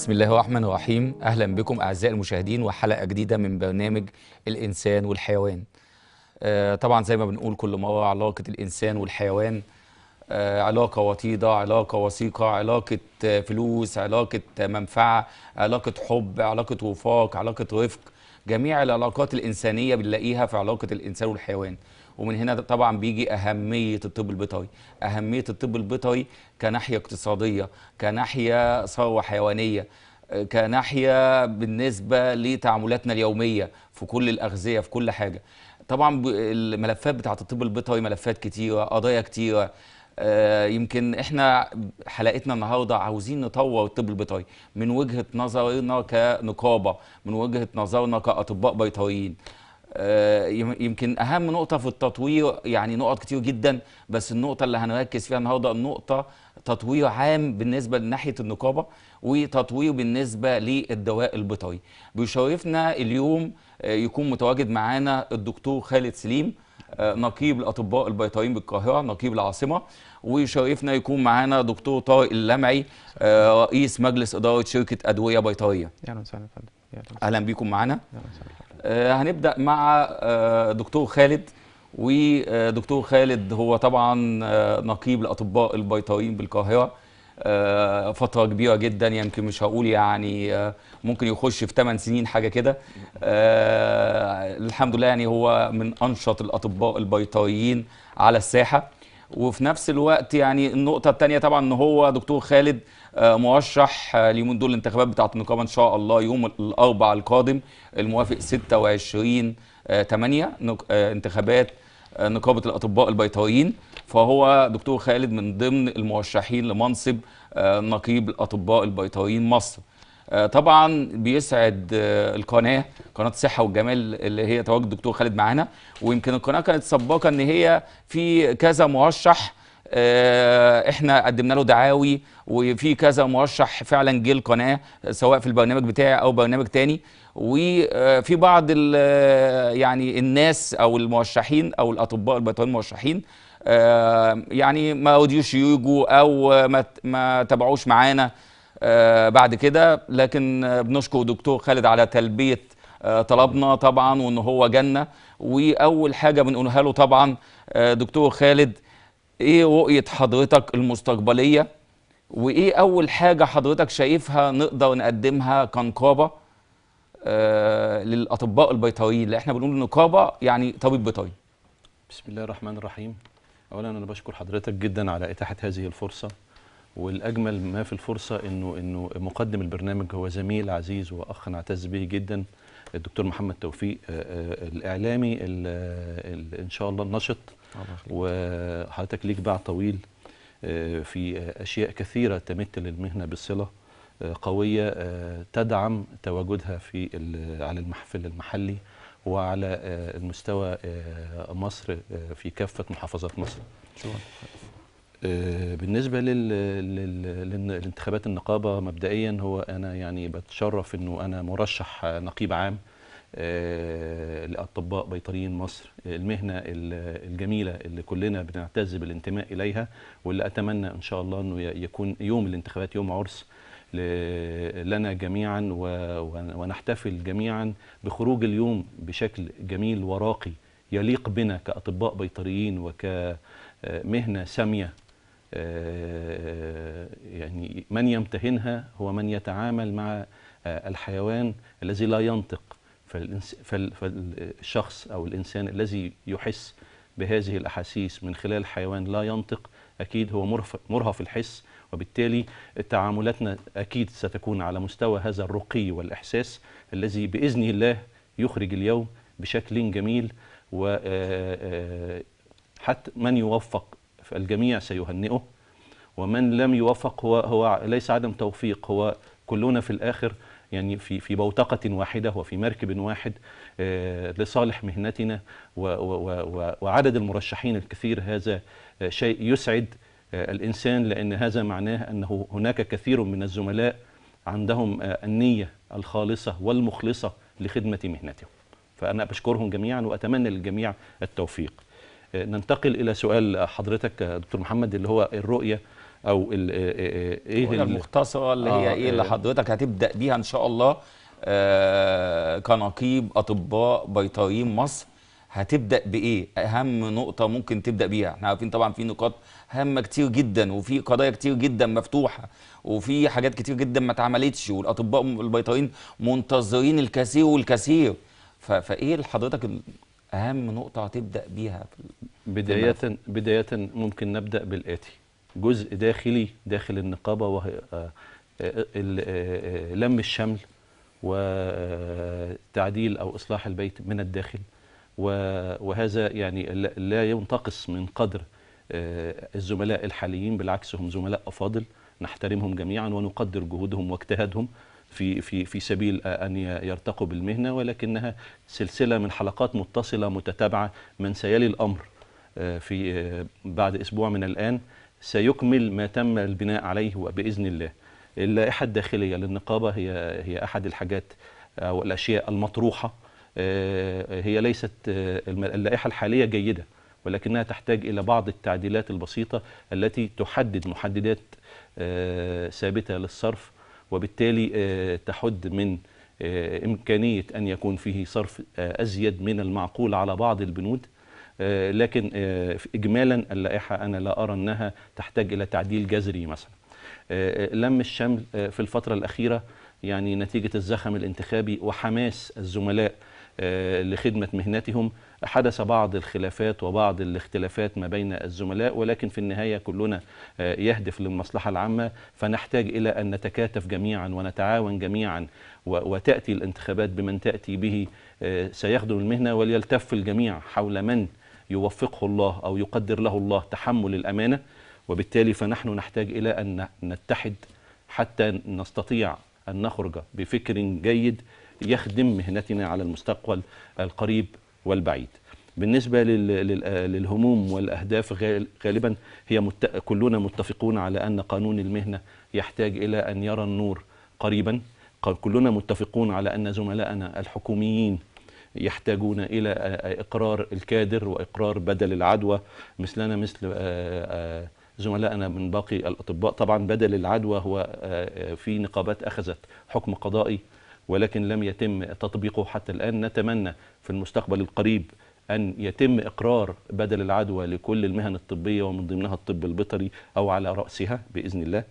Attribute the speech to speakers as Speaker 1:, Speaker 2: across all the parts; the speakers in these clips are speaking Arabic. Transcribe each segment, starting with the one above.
Speaker 1: بسم الله الرحمن الرحيم اهلا بكم اعزائي المشاهدين وحلقه جديده من برنامج الانسان والحيوان آه طبعا زي ما بنقول كل مره علاقه الانسان والحيوان آه علاقه وطيده علاقه وثيقه علاقه فلوس علاقه منفعه علاقه حب علاقه وفاق علاقه رفق جميع العلاقات الانسانيه بنلاقيها في علاقه الانسان والحيوان ومن هنا طبعا بيجي اهميه الطب البيطري اهميه الطب البيطري كناحيه اقتصاديه كناحيه ثروه حيوانيه كناحيه بالنسبه لتعاملاتنا اليوميه في كل الاغذيه في كل حاجه طبعا الملفات بتاعه الطب البيطري ملفات كتيره قضايا كتيره آه، يمكن احنا حلقتنا النهارده عاوزين نطور الطب البيطري من وجهه نظرنا كنقابه من وجهه نظرنا كاطباء بيطريين آه، يمكن اهم نقطه في التطوير يعني نقط كتير جدا بس النقطه اللي هنركز فيها النهارده النقطه تطوير عام بالنسبه لناحيه النقابه وتطوير بالنسبه للدواء البيطري بيشرفنا اليوم آه، يكون متواجد معانا الدكتور خالد سليم آه، نقيب الاطباء البيطريين بالقاهره نقيب العاصمه ويشرفنا يكون معانا دكتور طارق اللمعي رئيس مجلس اداره شركه ادويه بيطريه اهلا وسهلا اهلا بيكم معانا آه، هنبدا مع آه، دكتور خالد ودكتور خالد هو طبعا آه، نقيب الاطباء البيطريين بالقاهره فتره كبيره جدا يمكن مش هقول يعني ممكن يخش في 8 سنين حاجه كده الحمد لله يعني هو من انشط الاطباء البيطريين على الساحه وفي نفس الوقت يعني النقطة الثانية طبعا ان هو دكتور خالد آه، مرشح اليومين آه، دول الانتخابات بتاعة النقابة ان شاء الله يوم الاربعاء القادم الموافق 26 8 آه، انتخابات نقابة الاطباء البيطريين فهو دكتور خالد من ضمن المرشحين لمنصب نقيب الاطباء البيطريين مصر آه، طبعا بيسعد آه، القناه قناه الصحه والجمال اللي هي تواجد الدكتور خالد معانا ويمكن القناه كانت سباقه ان هي في كذا مرشح آه، احنا قدمنا له دعاوي وفي كذا مرشح فعلا جه القناه سواء في البرنامج بتاعي او برنامج تاني وفي بعض يعني الناس او المرشحين او الاطباء البيطريين المرشحين يعني ما وديوش يجوا او ما تابعوش معانا آه، بعد كده لكن بنشكر دكتور خالد على تلبيه آه، طلبنا طبعا وان هو جنة واول حاجه بنقولها له طبعا آه، دكتور خالد ايه رؤيه حضرتك المستقبليه وايه اول حاجه حضرتك شايفها نقدر نقدمها كنقابه للاطباء البيطريين اللي احنا بنقول نقابه يعني طبيب بيطري
Speaker 2: بسم الله الرحمن الرحيم اولا انا بشكر حضرتك جدا على اتاحه هذه الفرصه والاجمل ما في الفرصه انه انه مقدم البرنامج هو زميل عزيز واخ نعتز به جدا الدكتور محمد توفيق الاعلامي ان شاء الله النشط وحضرتك ليك باع طويل في اشياء كثيره تمت للمهنه بصله قويه تدعم تواجدها في على المحفل المحلي وعلى المستوى مصر في كافه محافظات مصر شكرا. آه، بالنسبه لل... لل... للانتخابات النقابه مبدئيا هو انا يعني بتشرف انه انا مرشح نقيب عام آه، لاطباء بيطريين مصر المهنه الجميله اللي كلنا بنعتز بالانتماء اليها واللي اتمنى ان شاء الله انه يكون يوم الانتخابات يوم عرس لنا جميعا ونحتفل جميعا بخروج اليوم بشكل جميل وراقي يليق بنا كاطباء بيطريين وكمهنه ساميه آه، يعني من يمتهنها هو من يتعامل مع آه، الحيوان الذي لا ينطق فالشخص أو الإنسان الذي يحس بهذه الأحاسيس من خلال حيوان لا ينطق أكيد هو مرهف الحس وبالتالي تعاملاتنا أكيد ستكون على مستوى هذا الرقي والإحساس الذي بإذن الله يخرج اليوم بشكل جميل وحتى آه، من يوفق فالجميع سيهنئه ومن لم يوفق هو, هو ليس عدم توفيق هو كلنا في الآخر يعني في في بوتقة واحدة وفي مركب واحد آه، لصالح مهنتنا وعدد المرشحين الكثير هذا آه، شيء يسعد آه، الإنسان لأن هذا معناه أنه هناك كثير من الزملاء عندهم النية الخالصة والمخلصة لخدمة مهنتهم فأنا بشكرهم جميعا وأتمنى للجميع التوفيق ننتقل الى سؤال حضرتك
Speaker 1: دكتور محمد اللي هو الرؤيه او الـ ايه, إيه-, إيه المختصره اللي هي آه، ايه اللي آه. حضرتك هتبدا بيها ان شاء الله آه، كنقيب اطباء بيطريين مصر هتبدا بايه اهم نقطه ممكن تبدا بيها احنا عارفين طبعا في نقاط هامه كتير جدا وفي قضايا كتير جدا مفتوحه وفي حاجات كتير جدا ما اتعملتش والاطباء البيطريين منتظرين الكثير والكثير فايه حضرتك اهم نقطه هتبدا بيها في بداية بداية ممكن
Speaker 2: نبدأ بالآتي جزء داخلي داخل النقابة وهي آه، آه، آه، لم الشمل وتعديل أو إصلاح البيت من الداخل وهذا يعني لا ينتقص من قدر الزملاء الحاليين بالعكس هم زملاء أفاضل نحترمهم جميعا ونقدر جهودهم واجتهادهم في في في سبيل ان يرتقوا بالمهنه ولكنها سلسله من حلقات متصله متتابعه من سيلي الامر آه، في آه، بعد أسبوع من الآن سيكمل ما تم البناء عليه وبإذن الله اللائحة الداخلية للنقابة هي هي أحد الحاجات أو الأشياء المطروحة آه، هي ليست اللائحة الحالية جيدة ولكنها تحتاج إلى بعض التعديلات البسيطة التي تحدد محددات ثابتة للصرف وبالتالي تحد من إمكانية أن يكون فيه صرف أزيد من المعقول على بعض البنود آه، لكن آه، اجمالا اللائحه انا لا ارى انها تحتاج الى تعديل جذري مثلا آه، لم الشمل في الفتره الاخيره يعني نتيجه الزخم الانتخابي وحماس الزملاء لخدمه مهنتهم حدث بعض الخلافات وبعض الاختلافات ما بين الزملاء ولكن في النهايه كلنا يهدف للمصلحه العامه فنحتاج الى ان نتكاتف جميعا ونتعاون جميعا وتاتي الانتخابات بمن تاتي به سيخدم المهنه وليلتف الجميع حول من يوفقه الله أو يقدر له الله تحمل الأمانة وبالتالي فنحن نحتاج إلى أن نتحد حتى نستطيع أن نخرج بفكر جيد يخدم مهنتنا على المستقبل القريب والبعيد بالنسبة للهموم والأهداف غالبا هي كلنا متفقون على أن قانون المهنة يحتاج إلى أن يرى النور قريبا كلنا متفقون على أن زملائنا الحكوميين يحتاجون إلى إقرار الكادر وإقرار بدل العدوى مثلنا مثل آه، آه، زملائنا من باقي الأطباء طبعا بدل العدوى هو آه، في نقابات أخذت حكم قضائي ولكن لم يتم تطبيقه حتى الآن نتمنى في المستقبل القريب أن يتم إقرار بدل العدوى لكل المهن الطبية ومن ضمنها الطب البيطري أو على رأسها بإذن الله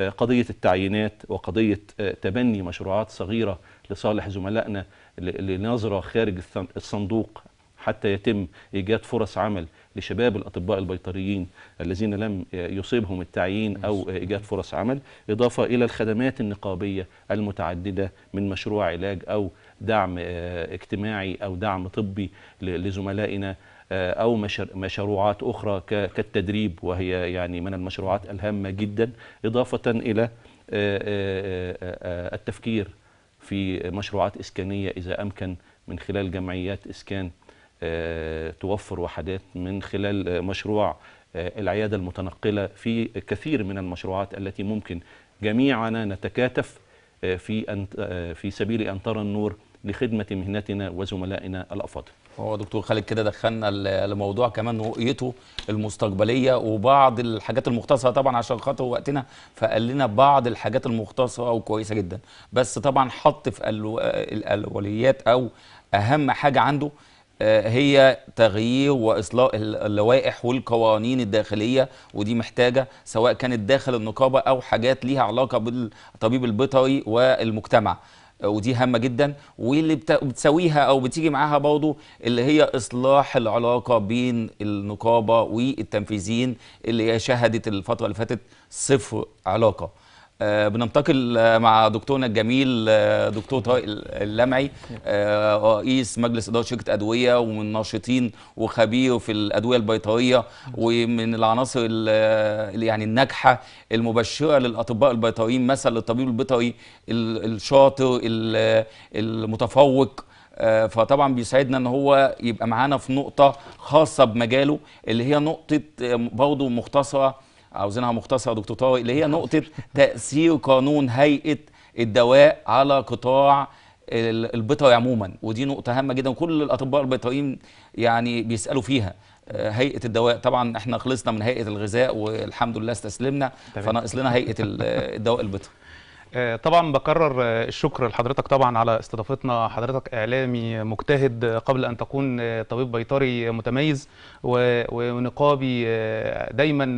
Speaker 2: آه، قضية التعيينات وقضية آه، تبني مشروعات صغيرة لصالح زملائنا لنظرة خارج الصندوق حتى يتم إيجاد فرص عمل لشباب الأطباء البيطريين الذين لم آه، يصيبهم التعيين أو إيجاد فرص عمل إضافة إلى الخدمات النقابية المتعددة من مشروع علاج أو دعم اجتماعي أو دعم طبي لزملائنا آه، أو مشروعات أخرى كالتدريب وهي يعني من المشروعات الهامة جدا إضافة إلى آه، آه، التفكير في مشروعات إسكانية إذا أمكن من خلال جمعيات إسكان توفر وحدات من خلال مشروع العيادة المتنقلة في كثير من المشروعات التي ممكن جميعنا نتكاتف في أن في سبيل أن ترى النور لخدمة مهنتنا وزملائنا الأفاضل
Speaker 1: هو دكتور خالد كده دخلنا لموضوع كمان رؤيته المستقبليه وبعض الحاجات المختصره طبعا عشان خاطر وقتنا فقال لنا بعض الحاجات المختصره وكويسه جدا بس طبعا حط في الاولويات او اهم حاجه عنده آه، هي تغيير واصلاح اللوائح والقوانين الداخليه ودي محتاجه سواء كانت داخل النقابه او حاجات ليها علاقه بالطبيب البيطري والمجتمع ودي هامه جدا واللي بتساويها او بتيجي معاها برضه اللي هي اصلاح العلاقه بين النقابه والتنفيذيين اللي هي شهدت الفتره اللي فاتت صفر علاقه آه، بننتقل آه، مع دكتورنا الجميل آه، دكتور طارق اللمعي رئيس مجلس اداره شركه ادويه ومن ناشطين وخبير في الادويه البيطريه ومن العناصر يعني الناجحه المبشره للاطباء البيطريين مثل للطبيب البيطري الشاطر المتفوق فطبعا بيساعدنا ان هو يبقى معانا في نقطه خاصه بمجاله اللي هي نقطه برضه مختصره عاوزينها مختصره يا دكتور طارق اللي هي نقطه تاثير قانون هيئه الدواء على قطاع البيطري عموما ودي نقطه هامه جدا وكل الاطباء البيطريين يعني بيسالوا فيها آه، هيئه الدواء طبعا احنا خلصنا من هيئه الغذاء والحمد لله استسلمنا فناقص لنا هيئه الدواء البيطري آه، طبعا
Speaker 3: بكرر آه، الشكر لحضرتك طبعا على استضافتنا حضرتك اعلامي مجتهد آه، قبل ان تكون طبيب بيطري متميز ونقابي دايما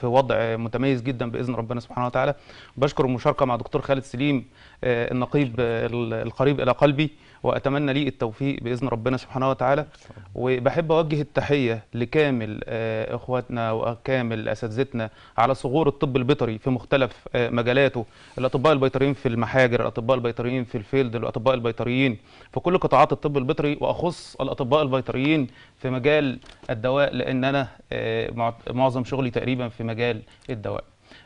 Speaker 3: في وضع متميز جدا باذن ربنا سبحانه وتعالى بشكر المشاركه مع دكتور خالد سليم النقيب القريب الى قلبي واتمنى ليه التوفيق باذن ربنا سبحانه وتعالى وبحب اوجه التحيه لكامل آه، اخواتنا وكامل اساتذتنا على صغور الطب البيطري في مختلف آه، مجالاته الاطباء البيطريين في المحاجر الاطباء البيطريين في الفيلد الاطباء البيطريين في كل قطاعات الطب البيطري واخص الاطباء البيطريين في مجال الدواء لان انا آه، معظم شغلي تقريبا في مجال الدواء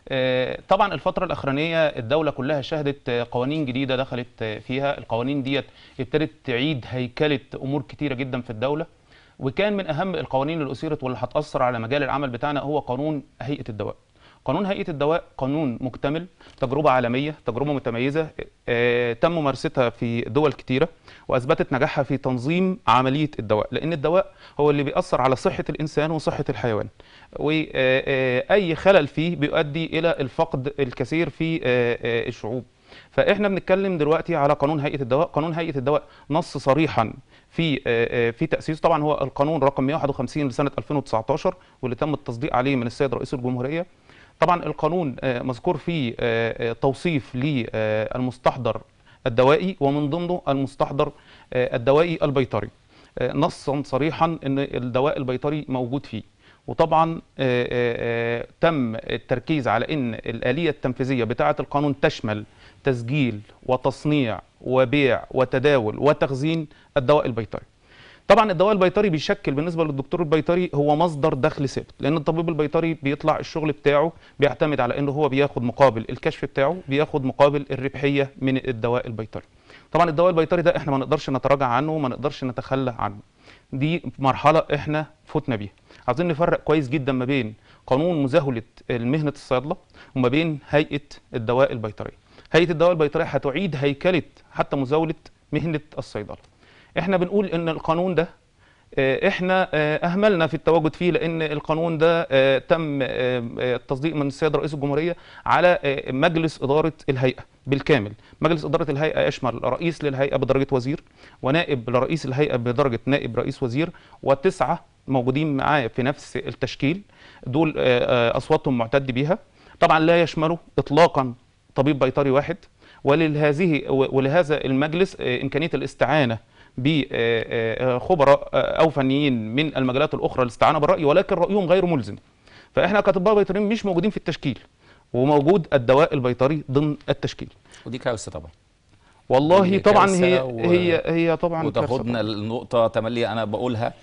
Speaker 3: آه، طبعا الفترة الأخرانية الدولة كلها شهدت آه، قوانين جديدة دخلت آه، فيها القوانين ديت ابتدت تعيد هيكلة أمور كتيرة جدا في الدولة وكان من أهم القوانين اللي أثيرت واللي هتأثر على مجال العمل بتاعنا هو قانون هيئة الدواء قانون هيئه الدواء قانون مكتمل تجربه عالميه تجربه متميزه آه، تم ممارستها في دول كتيره واثبتت نجاحها في تنظيم عمليه الدواء لان الدواء هو اللي بيأثر على صحه الانسان وصحه الحيوان واي آه، آه، خلل فيه بيؤدي الى الفقد الكثير في الشعوب فاحنا بنتكلم دلوقتي على قانون هيئه الدواء قانون هيئه الدواء نص صريحا في في تاسيسه طبعا هو القانون رقم 151 لسنه 2019 واللي تم التصديق عليه من السيد رئيس الجمهوريه طبعا القانون آه، مذكور فيه آه، آه، توصيف للمستحضر الدوائي ومن ضمنه المستحضر الدوائي البيطري نصا صريحا ان الدواء البيطري موجود فيه وطبعا تم التركيز على ان الاليه التنفيذيه بتاعه القانون تشمل تسجيل وتصنيع وبيع وتداول وتخزين الدواء البيطري طبعا الدواء البيطري بيشكل بالنسبه للدكتور البيطري هو مصدر دخل ثابت لان الطبيب البيطري بيطلع الشغل بتاعه بيعتمد على انه هو بياخد مقابل الكشف بتاعه بياخد مقابل الربحيه من الدواء البيطري طبعا الدواء البيطري ده احنا ما نقدرش نتراجع عنه وما نقدرش نتخلى عنه دي مرحله احنا فتنا بيها عاوزين نفرق كويس جدا ما بين قانون مزاوله مهنه الصيادله وما بين هيئه الدواء البيطري هيئه الدواء البيطري هتعيد هيكله حتى مزاوله مهنه الصيدله احنا بنقول ان القانون ده آه، احنا آه، اهملنا في التواجد فيه لان القانون ده آه، تم التصديق من السيد رئيس الجمهوريه على مجلس اداره الهيئه بالكامل مجلس اداره الهيئه يشمل رئيس للهيئه بدرجه وزير ونائب لرئيس الهيئه بدرجه نائب رئيس وزير وتسعه موجودين معاه في نفس التشكيل دول اصواتهم معتد بيها طبعا لا يشملوا اطلاقا طبيب بيطري واحد ولهذه ولهذا المجلس امكانيه الاستعانه بخبراء او فنيين من المجالات الاخرى للاستعانه بالراي ولكن رايهم غير ملزم فاحنا كاطباء بيطريين مش موجودين في التشكيل وموجود الدواء البيطري ضمن التشكيل
Speaker 1: ودي كارثه طبعا والله طبعا هي و... هي هي طبعا وتاخدنا النقطه تملي انا بقولها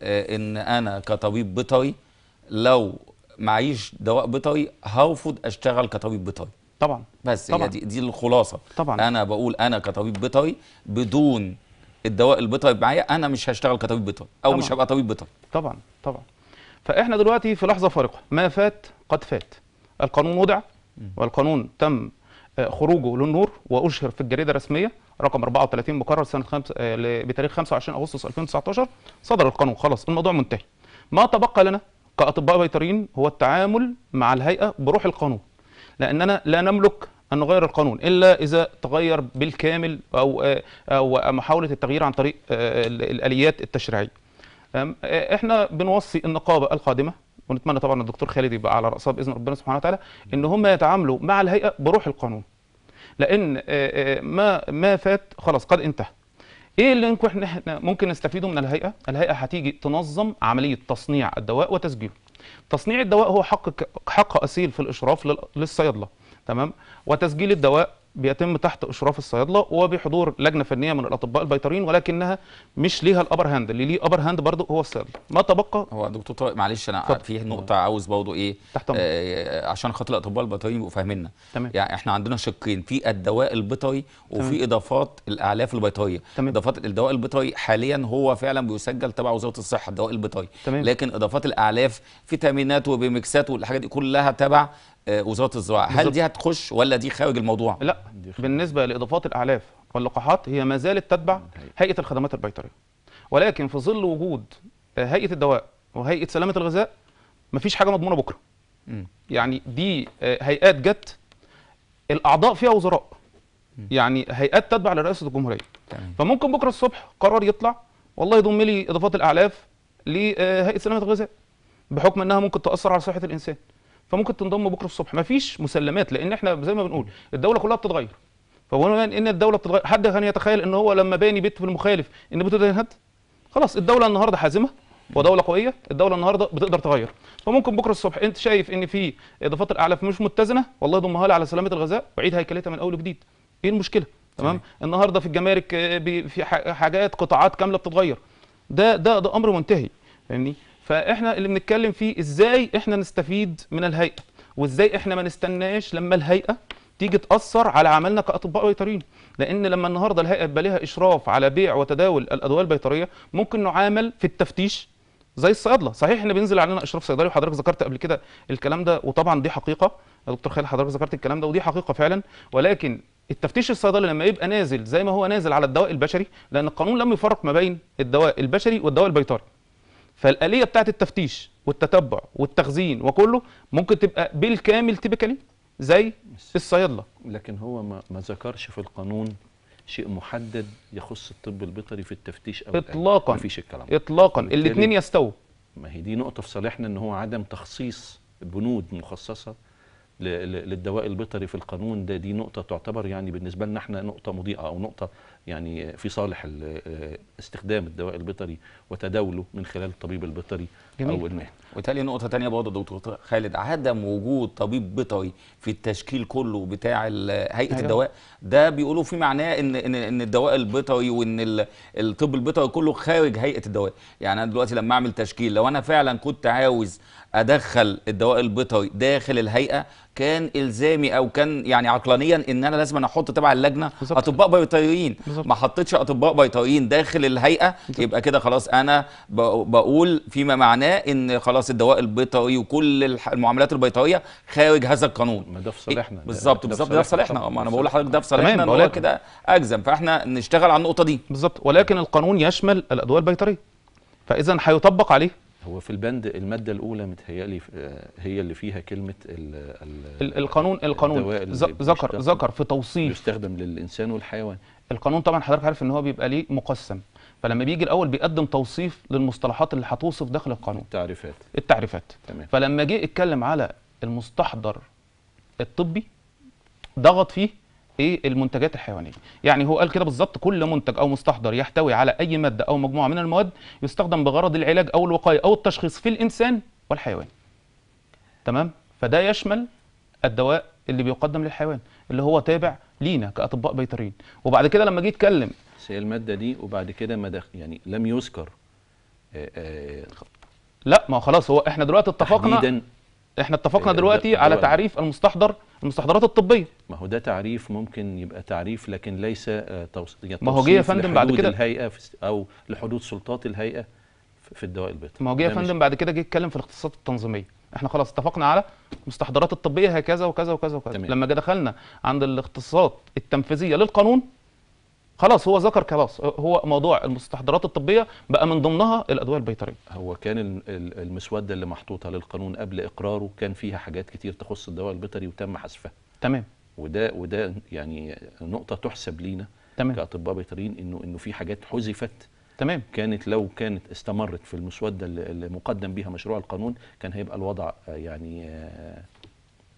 Speaker 1: آه، ان انا كطبيب بيطري لو معيش دواء بيطري هرفض اشتغل كطبيب بيطري طبعا بس طبعا. دي, دي الخلاصه طبعا انا بقول انا كطبيب بيطري بدون الدواء البيطري معايا انا مش هشتغل كطبيب بيطري او طبعًا. مش هبقى طبيب بيطري طبعا طبعا فاحنا دلوقتي في لحظه فارقه
Speaker 3: ما فات قد فات القانون وضع والقانون تم آه، خروجه للنور واشهر في الجريده الرسميه رقم 34 مقرر سنه خمس... آه، بتاريخ 25 اغسطس 2019 صدر القانون خلاص الموضوع منتهي ما تبقى لنا كاطباء بيطريين هو التعامل مع الهيئه بروح القانون لاننا لا نملك أن نغير القانون إلا إذا تغير بالكامل أو أو محاولة التغيير عن طريق آه، الآليات التشريعية. آه، إحنا بنوصي النقابة القادمة ونتمنى طبعا الدكتور خالد يبقى على رأسها بإذن ربنا سبحانه وتعالى إن هم يتعاملوا مع الهيئة بروح القانون. لأن آه، ما ما فات خلاص قد انتهى. ايه اللي احنا ممكن نستفيده من الهيئه؟ الهيئه هتيجي تنظم عمليه تصنيع الدواء وتسجيله. تصنيع الدواء هو حق حق اصيل في الاشراف للصيدله. تمام وتسجيل الدواء بيتم تحت اشراف الصيادله وبحضور لجنه فنيه من الاطباء البيطريين ولكنها مش ليها الابر
Speaker 1: هاند اللي ليه ابر هاند برضه هو الصيادله ما تبقى هو دكتور طارق معلش انا في نقطه عاوز برضه ايه تحت آه عشان خاطر الاطباء البيطريين يبقوا فاهميننا يعني احنا عندنا شقين في الدواء البيطري وفي تمام. اضافات الاعلاف البيطريه تمام. اضافات الدواء البيطري حاليا هو فعلا بيسجل تبع وزاره الصحه الدواء البيطري لكن اضافات الاعلاف فيتامينات وبيمكسات والحاجات دي كلها تبع آه، وزاره الزراعه هل دي هتخش ولا دي خارج الموضوع لا
Speaker 3: بالنسبه لاضافات الاعلاف واللقاحات هي ما زالت تتبع هيئه الخدمات البيطريه ولكن في ظل وجود آه، هيئه الدواء وهيئه سلامه الغذاء مفيش حاجه مضمونه بكره م. يعني دي آه، هيئات جت الاعضاء فيها وزراء م. يعني هيئات تتبع لرئاسه الجمهوريه فممكن بكره الصبح قرار يطلع والله يضم لي اضافات الاعلاف لهيئه سلامه الغذاء بحكم انها ممكن تاثر على صحه الانسان فممكن تنضم بكره الصبح مفيش مسلمات لان احنا زي ما بنقول الدوله كلها بتتغير فهو ان الدوله بتتغير حد كان يتخيل ان هو لما باني بيت في المخالف ان بيته ده ينهد خلاص الدوله النهارده حازمه ودوله قويه الدوله النهارده بتقدر تغير فممكن بكره الصبح انت شايف ان في اضافات الاعلاف مش متزنه والله ضمها لي على سلامه الغذاء وعيد هيكلتها من اول وجديد ايه المشكله تمام النهارده في الجمارك آه، في حاجات قطاعات كامله بتتغير ده ده ده امر منتهي فاهمني فاحنا اللي بنتكلم فيه ازاي احنا نستفيد من الهيئه وازاي احنا ما نستناش لما الهيئه تيجي تاثر على عملنا كاطباء بيطريين لان لما النهارده الهيئه يبقى ليها اشراف على بيع وتداول الادويه البيطريه ممكن نعامل في التفتيش زي الصيادله صحيح ان بينزل علينا اشراف صيدلي وحضرتك ذكرت قبل كده الكلام ده وطبعا دي حقيقه يا دكتور خالد حضرتك ذكرت الكلام ده ودي حقيقه فعلا ولكن التفتيش الصيدلي لما يبقى نازل زي ما هو نازل على الدواء البشري لان القانون لم يفرق ما بين الدواء البشري والدواء البيطري فالآلية بتاعت التفتيش والتتبع والتخزين وكله
Speaker 2: ممكن تبقى بالكامل تبكالي زي الصيادلة لكن هو ما, ما ذكرش في القانون شيء محدد يخص الطب البيطري في التفتيش او اطلاقا مفيش الكلام اطلاقا الاثنين يستووا ما هي دي نقطه في صالحنا ان هو عدم تخصيص بنود مخصصه للدواء البيطري في القانون ده دي نقطه تعتبر يعني بالنسبه لنا احنا نقطه مضيئه او نقطه يعني في صالح استخدام الدواء
Speaker 1: البيطري وتداوله من خلال الطبيب البيطري جميل. او المهنه وتالي نقطه ثانيه برضه دكتور خالد عدم وجود طبيب بيطري في التشكيل كله بتاع هيئه أيوه. الدواء ده بيقولوا في معناه ان ان ان الدواء البيطري وان الطب البيطري كله خارج هيئه الدواء يعني انا دلوقتي لما اعمل تشكيل لو انا فعلا كنت عاوز ادخل الدواء البيطري داخل الهيئه كان الزامي او كان يعني عقلانيا ان انا لازم احط تبع اللجنه اطباء بيطريين ما حطيتش اطباء بيطريين داخل الهيئه بالزبط. يبقى كده خلاص انا بقول فيما معناه ان خلاص الدواء البيطري وكل المعاملات البيطريه خارج هذا القانون ما ده في صالحنا بالظبط إيه؟ بالظبط ده في صالحنا ما انا بقول لحضرتك ده في صالحنا ان هو كده اجزم فاحنا نشتغل على النقطه دي بالظبط ولكن القانون يشمل الادويه
Speaker 3: البيطريه فاذا هيطبق عليه
Speaker 2: هو في البند المادة الأولى متهيألي هي
Speaker 3: اللي فيها كلمة الـ الـ القانون القانون ذكر ذكر في توصيف يستخدم للإنسان والحيوان القانون طبعا حضرتك عارف ان هو بيبقى ليه مقسم فلما بيجي الاول بيقدم توصيف للمصطلحات اللي هتوصف داخل القانون التعريفات التعريفات تمام فلما جه اتكلم على المستحضر الطبي ضغط فيه ايه المنتجات الحيوانيه يعني هو قال كده بالظبط كل منتج او مستحضر يحتوي على اي ماده او مجموعه من المواد يستخدم بغرض العلاج او الوقايه او التشخيص في الانسان والحيوان تمام فده يشمل الدواء اللي بيقدم للحيوان اللي هو تابع لينا كاطباء بيطريين وبعد كده لما جه يتكلم
Speaker 2: هي الماده دي وبعد كده ما يعني لم يذكر آآ آه، آآ آه، لا ما هو خلاص هو احنا دلوقتي اتفقنا
Speaker 3: احنا اتفقنا دلوقتي على تعريف المستحضر المستحضرات الطبيه
Speaker 2: ما هو ده تعريف ممكن يبقى تعريف لكن ليس آه، توص... يعني ما هو جه يا فندم بعد كده الهيئه او لحدود سلطات الهيئه في الدواء البيطري ما هو جه يا فندم
Speaker 3: بعد كده جه يتكلم في الاختصاصات التنظيميه احنا خلاص اتفقنا على المستحضرات الطبيه هكذا وكذا وكذا وكذا تمام. لما دخلنا عند الاختصاصات التنفيذيه للقانون خلاص هو ذكر خلاص هو موضوع المستحضرات الطبيه بقى من ضمنها الادويه البيطريه
Speaker 2: هو كان المسوده اللي محطوطه للقانون قبل اقراره كان فيها حاجات كتير تخص الدواء البيطري وتم حذفها تمام وده وده يعني نقطه تحسب لينا تمام كاطباء بيطريين انه انه في حاجات حذفت تمام كانت لو كانت استمرت في المسوده اللي مقدم بها مشروع القانون كان هيبقى الوضع آه، يعني آه،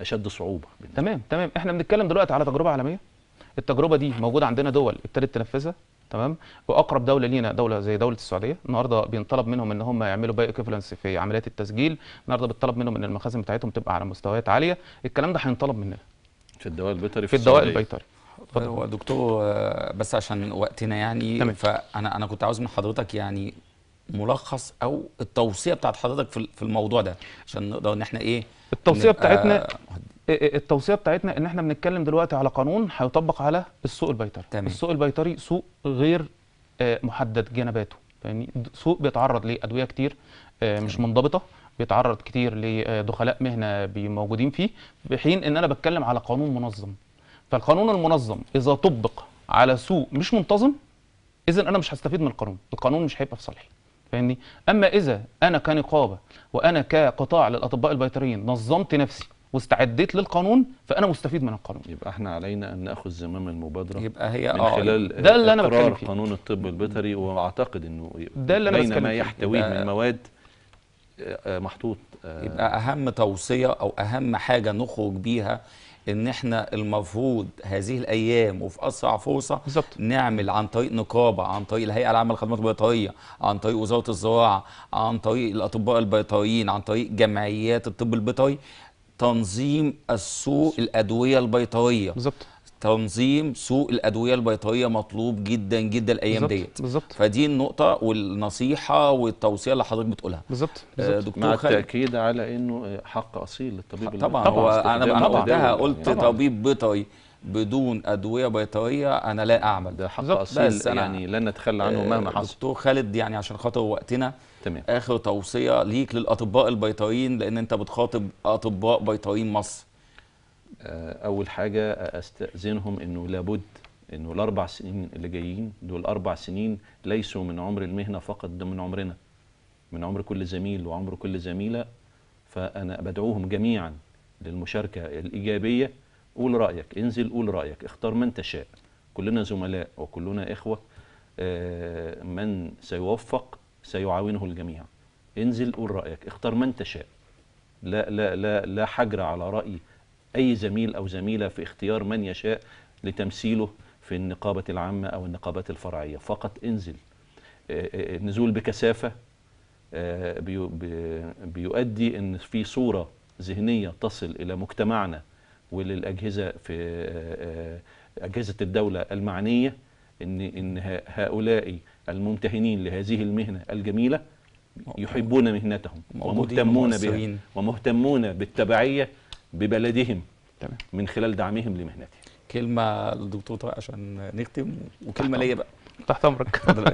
Speaker 2: اشد صعوبه تمام تمام احنا بنتكلم
Speaker 3: دلوقتي على تجربه عالميه التجربه دي موجوده عندنا دول ابتدت تنفذها تمام واقرب دوله لينا دوله زي دوله السعوديه النهارده بينطلب منهم ان هم يعملوا باي ايكوفلنس في عمليات التسجيل النهارده بيطلب منهم ان المخازن بتاعتهم
Speaker 1: تبقى على مستويات عاليه الكلام ده هينطلب مننا في الدواء البيطري في, في الدواء البيطري هو دكتور آه، بس عشان وقتنا يعني تمام. فانا انا كنت عاوز من حضرتك يعني ملخص او التوصيه بتاعت حضرتك في الموضوع ده عشان نقدر ان احنا ايه التوصيه بتاعتنا آه،
Speaker 3: آه، التوصيه بتاعتنا ان احنا بنتكلم دلوقتي على قانون هيطبق على السوق البيطري تمام. السوق البيطري سوق غير محدد جنباته فاهمني سوق بيتعرض لادويه كتير مش منضبطه بيتعرض كتير لدخلاء مهنه موجودين فيه بحين ان انا بتكلم على قانون منظم فالقانون المنظم اذا طبق على سوق مش منتظم اذا انا مش هستفيد من القانون القانون مش هيبقى في صالحي فاهمني اما اذا انا كنقابه وانا كقطاع للاطباء البيطريين نظمت نفسي واستعديت للقانون فانا مستفيد من القانون يبقى احنا علينا ان ناخذ زمام
Speaker 1: المبادره يبقى هي من آه، خلال ده اللي انا بتكلم فيه
Speaker 2: قانون الطب البيطري واعتقد انه ده اللي انا بين ما يحتويه
Speaker 1: من مواد آه، آه، محطوط يبقى اهم توصيه او اهم حاجه نخرج بيها ان احنا المفروض هذه الايام وفي اسرع فرصه بالزبط. نعمل عن طريق نقابه عن طريق الهيئه العامه للخدمات البيطريه عن طريق وزاره الزراعه عن طريق الاطباء البيطريين عن طريق جمعيات الطب البيطري تنظيم السوق الادويه البيطريه بالظبط تنظيم سوق الادويه البيطريه مطلوب جدا جدا الايام ديت بالظبط فدي النقطه والنصيحه والتوصيه اللي حضرتك بتقولها بالظبط آه، دكتور مع خالد. التاكيد على انه حق اصيل للطبيب طبعا, طبعا هو انا انا وقتها قلت طبعًا. طبيب بيطري بدون ادويه بيطريه انا لا اعمل ده حق اصيل يعني لن نتخلى عنه آه، مهما حصل دكتور خالد يعني عشان خاطر وقتنا تمام اخر توصيه ليك للاطباء البيطريين لان انت بتخاطب اطباء بيطريين مصر آه، اول حاجه استاذنهم انه لابد
Speaker 2: انه الاربع سنين اللي جايين دول اربع سنين ليسوا من عمر المهنه فقط ده من عمرنا من عمر كل زميل وعمر كل زميله فانا بدعوهم جميعا للمشاركه الايجابيه قول رايك انزل قول رايك اختار من تشاء كلنا زملاء وكلنا اخوه آه، من سيوفق سيعاونه الجميع انزل قول رايك اختار من تشاء لا لا لا لا حجر على راي أي زميل أو زميلة في اختيار من يشاء لتمثيله في النقابة العامة أو النقابات الفرعية فقط انزل النزول آه، آه، آه، بكثافة بيؤدي أن في صورة ذهنية تصل إلى مجتمعنا وللأجهزة في أجهزة الدولة المعنية إن إن هؤلاء الممتهنين لهذه المهنة الجميلة يحبون مهنتهم ومهتمون بها ومهتمون بالتبعية ببلدهم تمام. من خلال دعمهم لمهنتهم كلمه للدكتور طارق عشان نختم وكلمه ليا بقى تحت امرك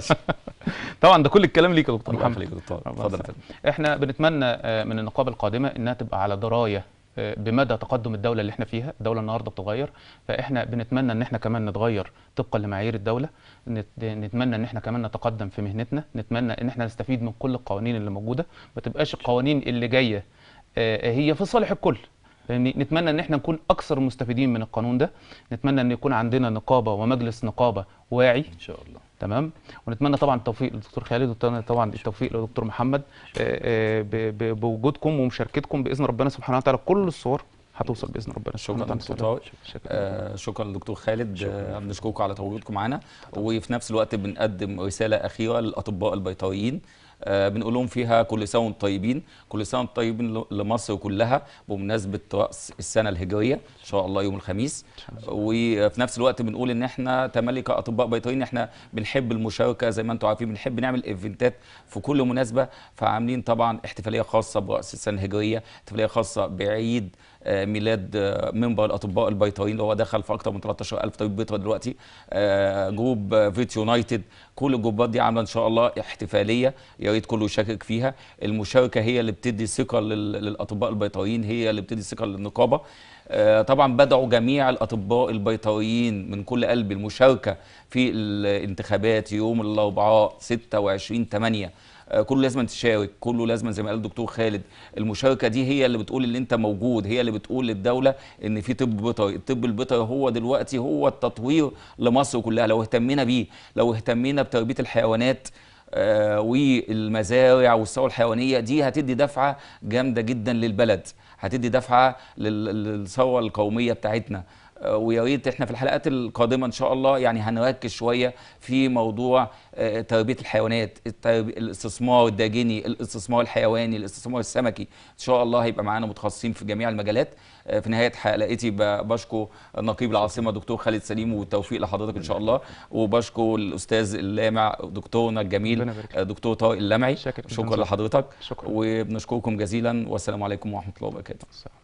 Speaker 2: طبعا ده كل
Speaker 3: الكلام ليك يا دكتور محمد ليك دكتور اتفضل احنا بنتمنى آه، من النقابه القادمه انها تبقى على درايه آه، بمدى تقدم الدوله اللي احنا فيها الدوله النهارده بتتغير فاحنا بنتمنى ان احنا كمان نتغير طبقا لمعايير الدوله نتمنى ان احنا كمان نتقدم في مهنتنا نتمنى ان احنا نستفيد من كل القوانين اللي موجوده ما تبقاش القوانين اللي جايه آه، هي في صالح الكل فاهمني نتمنى ان احنا نكون اكثر مستفيدين من القانون ده نتمنى ان يكون عندنا نقابه ومجلس نقابه واعي ان شاء الله تمام ونتمنى طبعا التوفيق للدكتور خالد ونتمنى طبعا التوفيق للدكتور محمد آه، آه، بوجودكم ومشاركتكم باذن ربنا سبحانه وتعالى كل الصور هتوصل باذن ربنا شكرا دكتور
Speaker 1: طارق شكرا للدكتور آه، خالد بنشكركم على تواجدكم معانا وفي نفس الوقت بنقدم رساله اخيره للاطباء البيطريين آه، بنقول لهم فيها كل سنه وانتم طيبين كل سنه وانتم طيبين لمصر كلها بمناسبه راس السنه الهجريه ان شاء الله يوم الخميس وفي نفس الوقت بنقول ان احنا تملك اطباء بيطريين احنا بنحب المشاركه زي ما انتم عارفين بنحب نعمل ايفنتات في كل مناسبه فعاملين طبعا احتفاليه خاصه براس السنه الهجريه احتفاليه خاصه بعيد آه، ميلاد آه، منبر الاطباء البيطريين اللي هو دخل في اكثر من 13000 طبيب بيطري دلوقتي آه، جروب فيت يونايتد كل الجروبات دي عامله ان شاء الله احتفاليه يا ريت كله يشارك فيها المشاركه هي اللي بتدي ثقه للاطباء البيطريين هي اللي بتدي ثقه للنقابه طبعا بدعوا جميع الاطباء البيطريين من كل قلب المشاركه في الانتخابات يوم الاربعاء 26 8 آه، كله لازم تشارك كله لازم زي ما قال الدكتور خالد المشاركه دي هي اللي بتقول ان انت موجود هي اللي بتقول للدوله ان في طب بيطري الطب البيطري هو دلوقتي هو التطوير لمصر كلها لو اهتمينا بيه لو اهتمينا بتربيه الحيوانات آه، والمزارع والثروه الحيوانيه دي هتدي دفعه جامده جدا للبلد هتدي دفعه للثروه القوميه بتاعتنا آه، ويا ريت احنا في الحلقات القادمه ان شاء الله يعني هنركز شويه في موضوع آه، تربيه الحيوانات الاستثمار الداجني الاستثمار الحيواني الاستثمار السمكي ان شاء الله هيبقى معانا متخصصين في جميع المجالات آه، في نهايه حلقتي بشكو نقيب العاصمه دكتور خالد سليم والتوفيق لحضرتك ان شاء الله وبشكو الاستاذ اللامع دكتورنا الجميل دكتور طارق اللمعي شكرا لحضرتك شكرا. وبنشكركم جزيلا والسلام عليكم ورحمه الله وبركاته